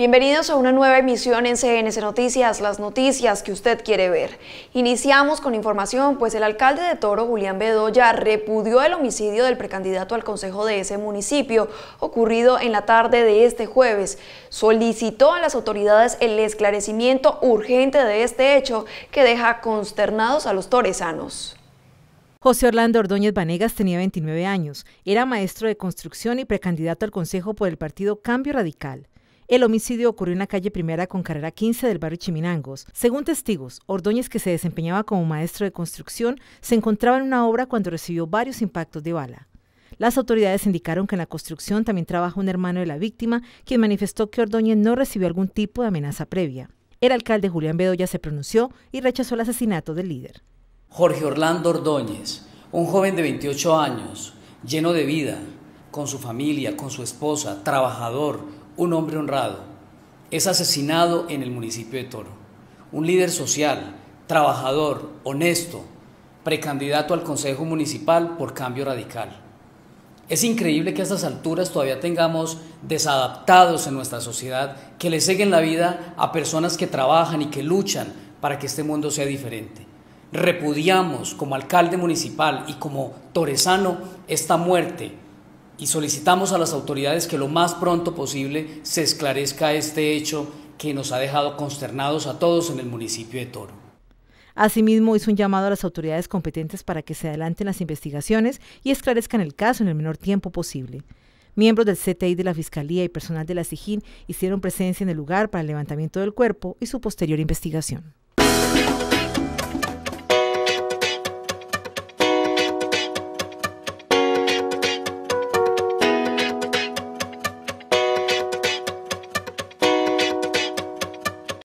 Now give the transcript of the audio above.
Bienvenidos a una nueva emisión en CNC Noticias, las noticias que usted quiere ver. Iniciamos con información, pues el alcalde de Toro, Julián Bedoya, repudió el homicidio del precandidato al consejo de ese municipio, ocurrido en la tarde de este jueves. Solicitó a las autoridades el esclarecimiento urgente de este hecho que deja consternados a los toresanos. José Orlando Ordóñez Vanegas tenía 29 años, era maestro de construcción y precandidato al Consejo por el partido Cambio Radical. El homicidio ocurrió en la calle Primera con carrera 15 del barrio Chiminangos. Según testigos, Ordóñez, que se desempeñaba como maestro de construcción, se encontraba en una obra cuando recibió varios impactos de bala. Las autoridades indicaron que en la construcción también trabaja un hermano de la víctima, quien manifestó que Ordóñez no recibió algún tipo de amenaza previa. El alcalde Julián Bedoya se pronunció y rechazó el asesinato del líder. Jorge Orlando Ordóñez, un joven de 28 años, lleno de vida, con su familia, con su esposa, trabajador, un hombre honrado, es asesinado en el municipio de Toro. Un líder social, trabajador, honesto, precandidato al Consejo Municipal por cambio radical. Es increíble que a estas alturas todavía tengamos desadaptados en nuestra sociedad que le seguen la vida a personas que trabajan y que luchan para que este mundo sea diferente. Repudiamos como alcalde municipal y como torresano esta muerte y solicitamos a las autoridades que lo más pronto posible se esclarezca este hecho que nos ha dejado consternados a todos en el municipio de Toro. Asimismo, hizo un llamado a las autoridades competentes para que se adelanten las investigaciones y esclarezcan el caso en el menor tiempo posible. Miembros del CTI de la Fiscalía y personal de la SIGIN hicieron presencia en el lugar para el levantamiento del cuerpo y su posterior investigación.